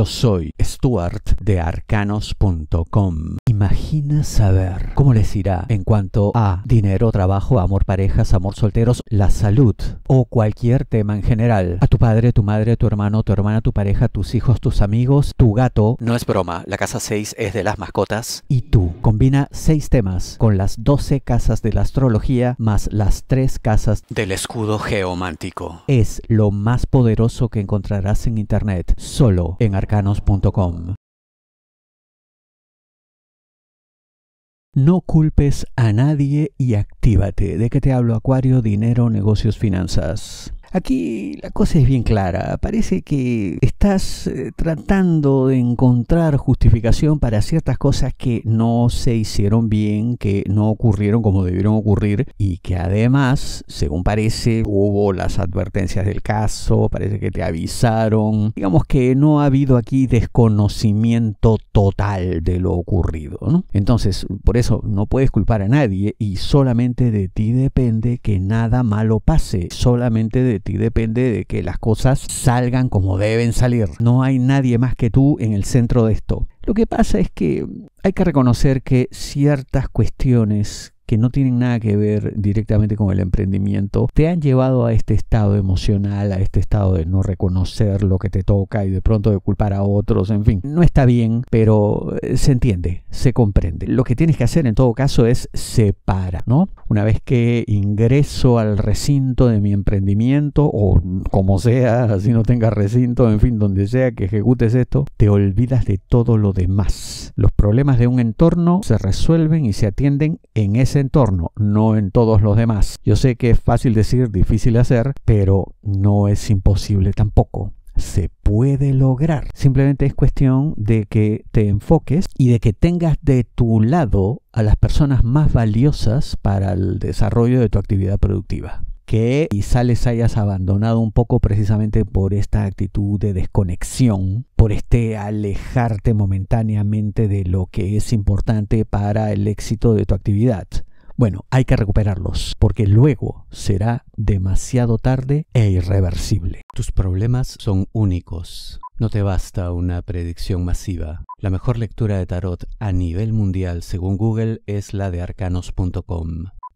Yo soy Stuart de arcanos.com. Imagina saber cómo les irá en cuanto a dinero, trabajo, amor, parejas, amor, solteros, la salud o cualquier tema en general. A tu padre, tu madre, tu hermano, tu hermana, tu pareja, tus hijos, tus amigos, tu gato. No es broma, la casa 6 es de las mascotas. Y tú. Combina 6 temas con las 12 casas de la astrología más las 3 casas del escudo geomántico. Es lo más poderoso que encontrarás en internet, solo en arcanos no culpes a nadie y actívate. ¿De qué te hablo, Acuario? Dinero, negocios, finanzas. Aquí la cosa es bien clara. Parece que estás eh, tratando de encontrar justificación para ciertas cosas que no se hicieron bien, que no ocurrieron como debieron ocurrir y que además, según parece, hubo las advertencias del caso, parece que te avisaron. Digamos que no ha habido aquí desconocimiento total de lo ocurrido. ¿no? Entonces, por eso no puedes culpar a nadie y solamente de ti depende que nada malo pase. Solamente de depende de que las cosas salgan como deben salir. No hay nadie más que tú en el centro de esto. Lo que pasa es que hay que reconocer que ciertas cuestiones que no tienen nada que ver directamente con el emprendimiento, te han llevado a este estado emocional, a este estado de no reconocer lo que te toca y de pronto de culpar a otros, en fin, no está bien, pero eh, se entiende, se comprende. Lo que tienes que hacer en todo caso es separar, ¿no? Una vez que ingreso al recinto de mi emprendimiento o como sea, si no tenga recinto, en fin, donde sea que ejecutes esto, te olvidas de todo lo demás. Los problemas de un entorno se resuelven y se atienden en ese entorno, no en todos los demás. Yo sé que es fácil decir, difícil hacer, pero no es imposible tampoco se puede lograr. Simplemente es cuestión de que te enfoques y de que tengas de tu lado a las personas más valiosas para el desarrollo de tu actividad productiva que quizá les hayas abandonado un poco precisamente por esta actitud de desconexión, por este alejarte momentáneamente de lo que es importante para el éxito de tu actividad. Bueno, hay que recuperarlos, porque luego será demasiado tarde e irreversible. Tus problemas son únicos. No te basta una predicción masiva. La mejor lectura de tarot a nivel mundial, según Google, es la de arcanos.com.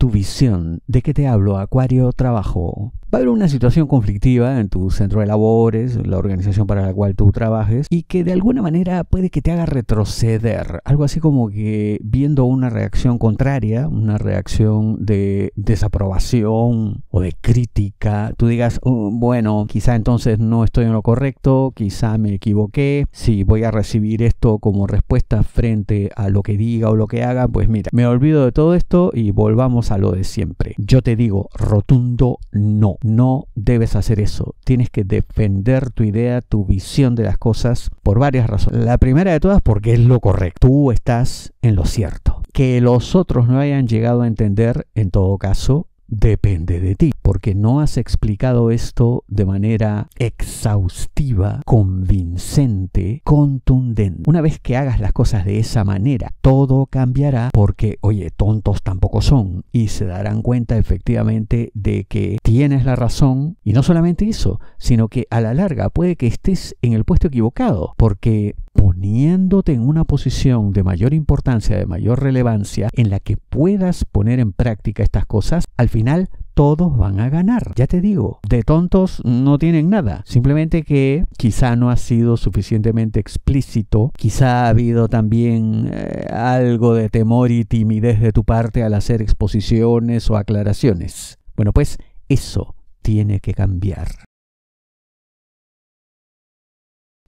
tu visión. ¿De qué te hablo? Acuario Trabajo. Va a haber una situación conflictiva en tu centro de labores, la organización para la cual tú trabajes, y que de alguna manera puede que te haga retroceder. Algo así como que viendo una reacción contraria, una reacción de desaprobación o de crítica, tú digas, oh, bueno, quizá entonces no estoy en lo correcto, quizá me equivoqué, si voy a recibir esto como respuesta frente a lo que diga o lo que haga, pues mira, me olvido de todo esto y volvamos a lo de siempre. Yo te digo rotundo no, no debes hacer eso. Tienes que defender tu idea, tu visión de las cosas por varias razones. La primera de todas porque es lo correcto. Tú estás en lo cierto. Que los otros no hayan llegado a entender, en todo caso, depende de ti, porque no has explicado esto de manera exhaustiva, convincente, contundente. Una vez que hagas las cosas de esa manera, todo cambiará porque, oye, tontos tampoco son y se darán cuenta efectivamente de que tienes la razón y no solamente eso, sino que a la larga puede que estés en el puesto equivocado, porque poniéndote en una posición de mayor importancia, de mayor relevancia, en la que puedas poner en práctica estas cosas, al final todos van a ganar. Ya te digo, de tontos no tienen nada. Simplemente que quizá no ha sido suficientemente explícito, quizá ha habido también eh, algo de temor y timidez de tu parte al hacer exposiciones o aclaraciones. Bueno, pues eso tiene que cambiar.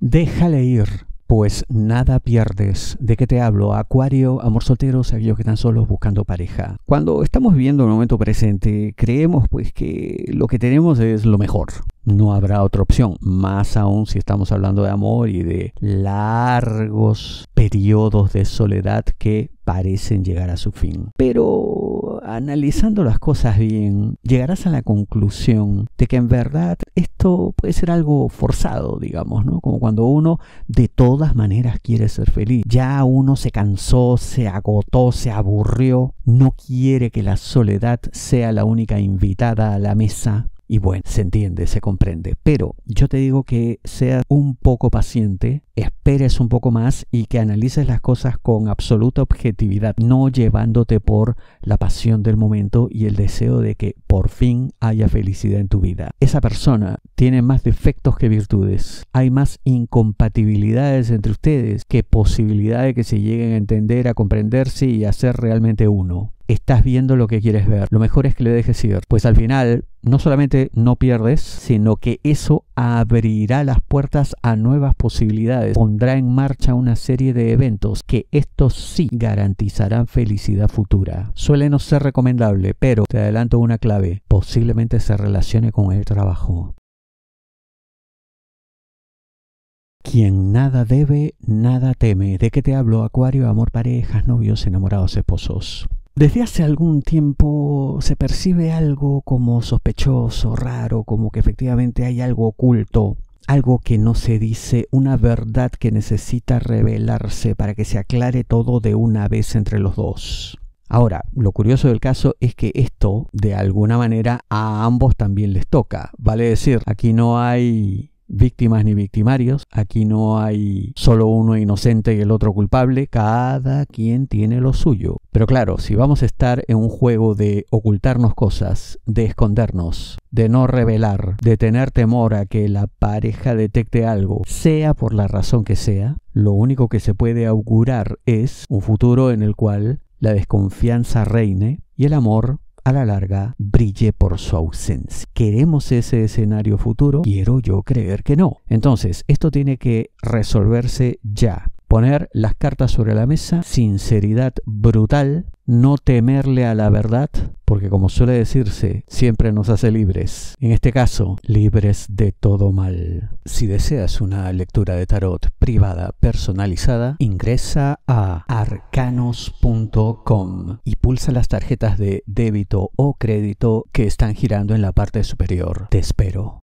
Déjale ir pues nada pierdes. ¿De qué te hablo? Acuario, amor soltero, aquellos que están solos buscando pareja. Cuando estamos viviendo el momento presente, creemos pues que lo que tenemos es lo mejor. No habrá otra opción, más aún si estamos hablando de amor y de largos periodos de soledad que parecen llegar a su fin. Pero analizando las cosas bien, llegarás a la conclusión de que en verdad esto puede ser algo forzado, digamos, ¿no? Como cuando uno de todas maneras quiere ser feliz. Ya uno se cansó, se agotó, se aburrió, no quiere que la soledad sea la única invitada a la mesa y bueno, se entiende, se comprende. Pero yo te digo que seas un poco paciente, esperes un poco más y que analices las cosas con absoluta objetividad, no llevándote por la pasión del momento y el deseo de que por fin haya felicidad en tu vida. Esa persona tiene más defectos que virtudes, hay más incompatibilidades entre ustedes que posibilidad de que se lleguen a entender, a comprenderse y a ser realmente uno estás viendo lo que quieres ver. Lo mejor es que le dejes ir, pues al final no solamente no pierdes, sino que eso abrirá las puertas a nuevas posibilidades, pondrá en marcha una serie de eventos que estos sí garantizarán felicidad futura. Suele no ser recomendable, pero te adelanto una clave, posiblemente se relacione con el trabajo. Quien nada debe, nada teme. ¿De qué te hablo, Acuario? Amor, parejas, novios, enamorados, esposos. Desde hace algún tiempo se percibe algo como sospechoso, raro, como que efectivamente hay algo oculto, algo que no se dice, una verdad que necesita revelarse para que se aclare todo de una vez entre los dos. Ahora, lo curioso del caso es que esto, de alguna manera, a ambos también les toca. Vale decir, aquí no hay víctimas ni victimarios. Aquí no hay solo uno inocente y el otro culpable. Cada quien tiene lo suyo. Pero claro, si vamos a estar en un juego de ocultarnos cosas, de escondernos, de no revelar, de tener temor a que la pareja detecte algo, sea por la razón que sea, lo único que se puede augurar es un futuro en el cual la desconfianza reine y el amor a la larga brille por su ausencia. ¿Queremos ese escenario futuro? Quiero yo creer que no. Entonces, esto tiene que resolverse ya poner las cartas sobre la mesa, sinceridad brutal, no temerle a la verdad, porque como suele decirse, siempre nos hace libres. En este caso, libres de todo mal. Si deseas una lectura de tarot privada personalizada, ingresa a arcanos.com y pulsa las tarjetas de débito o crédito que están girando en la parte superior. Te espero.